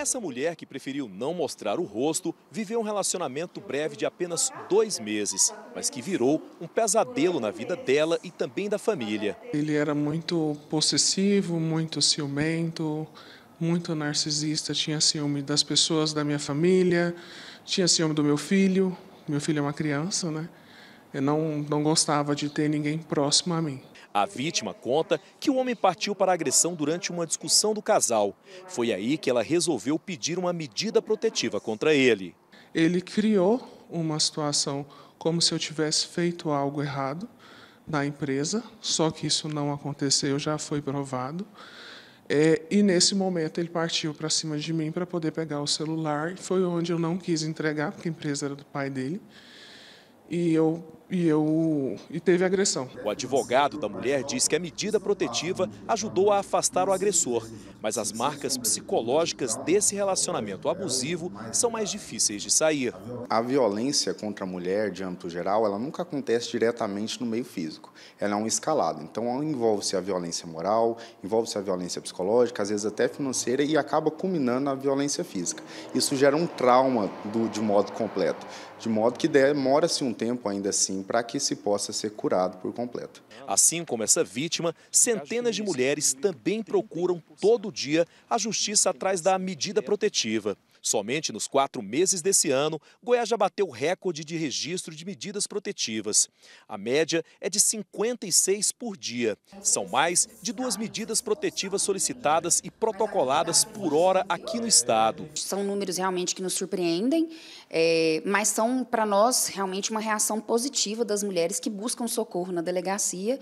Essa mulher, que preferiu não mostrar o rosto, viveu um relacionamento breve de apenas dois meses, mas que virou um pesadelo na vida dela e também da família. Ele era muito possessivo, muito ciumento, muito narcisista, tinha ciúme das pessoas da minha família, tinha ciúme do meu filho. Meu filho é uma criança, né? Eu não, não gostava de ter ninguém próximo a mim. A vítima conta que o homem partiu para a agressão durante uma discussão do casal. Foi aí que ela resolveu pedir uma medida protetiva contra ele. Ele criou uma situação como se eu tivesse feito algo errado na empresa, só que isso não aconteceu, já foi provado. É, e nesse momento ele partiu para cima de mim para poder pegar o celular. Foi onde eu não quis entregar, porque a empresa era do pai dele. E eu e eu e teve agressão. O advogado da mulher diz que a medida protetiva ajudou a afastar o agressor, mas as marcas psicológicas desse relacionamento abusivo são mais difíceis de sair. A violência contra a mulher, de âmbito geral, ela nunca acontece diretamente no meio físico. Ela é um escalado. Então envolve-se a violência moral, envolve-se a violência psicológica, às vezes até financeira e acaba culminando a violência física. Isso gera um trauma do, de modo completo, de modo que demora-se um tempo ainda assim assim para que se possa ser curado por completo. Assim como essa vítima, centenas de mulheres também procuram todo dia a justiça atrás da medida protetiva. Somente nos quatro meses desse ano, Goiás já bateu o recorde de registro de medidas protetivas. A média é de 56 por dia. São mais de duas medidas protetivas solicitadas e protocoladas por hora aqui no estado. São números realmente que nos surpreendem, é, mas são para nós realmente uma reação positiva das mulheres que buscam socorro na delegacia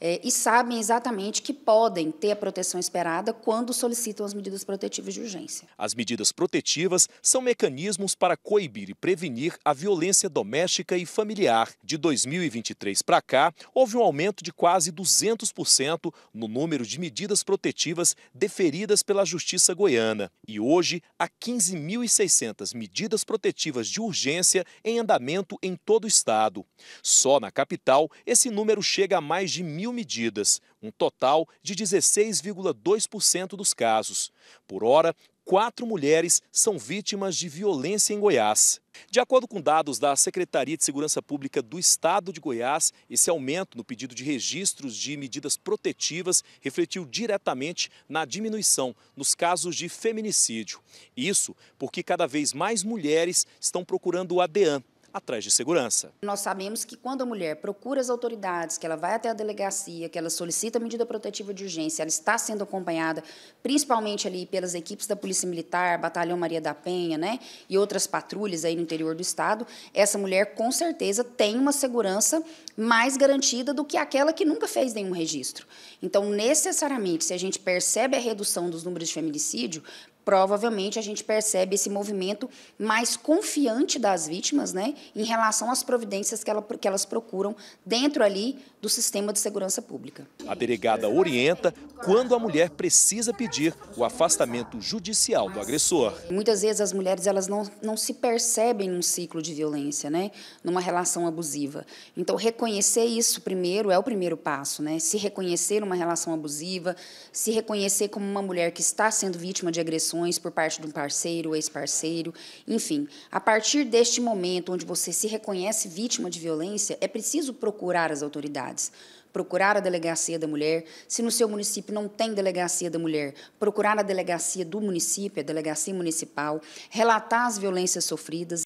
é, e sabem exatamente que podem ter a proteção esperada quando solicitam as medidas protetivas de urgência. As medidas protetivas são mecanismos para coibir e prevenir a violência doméstica e familiar. De 2023 para cá, houve um aumento de quase 200% no número de medidas protetivas deferidas pela Justiça Goiana. E hoje, há 15.600 medidas protetivas de urgência em andamento em todo o estado. Só na capital, esse número chega a mais de mil mil medidas, um total de 16,2% dos casos. Por hora, quatro mulheres são vítimas de violência em Goiás. De acordo com dados da Secretaria de Segurança Pública do Estado de Goiás, esse aumento no pedido de registros de medidas protetivas refletiu diretamente na diminuição nos casos de feminicídio. Isso porque cada vez mais mulheres estão procurando o ADAN, atrás de segurança. Nós sabemos que quando a mulher procura as autoridades, que ela vai até a delegacia, que ela solicita medida protetiva de urgência, ela está sendo acompanhada principalmente ali pelas equipes da Polícia Militar, Batalhão Maria da Penha, né, e outras patrulhas aí no interior do estado, essa mulher com certeza tem uma segurança mais garantida do que aquela que nunca fez nenhum registro. Então, necessariamente, se a gente percebe a redução dos números de feminicídio, provavelmente a gente percebe esse movimento mais confiante das vítimas né, em relação às providências que, ela, que elas procuram dentro ali do sistema de segurança pública. A delegada orienta quando a mulher precisa pedir o afastamento judicial do agressor. Muitas vezes as mulheres elas não, não se percebem num ciclo de violência, né, numa relação abusiva. Então, reconhecer isso primeiro é o primeiro passo, né? se reconhecer numa relação abusiva, se reconhecer como uma mulher que está sendo vítima de agressão intenções por parte de um parceiro, ex-parceiro, enfim. A partir deste momento onde você se reconhece vítima de violência, é preciso procurar as autoridades procurar a delegacia da mulher. Se no seu município não tem delegacia da mulher, procurar a delegacia do município, a delegacia municipal, relatar as violências sofridas.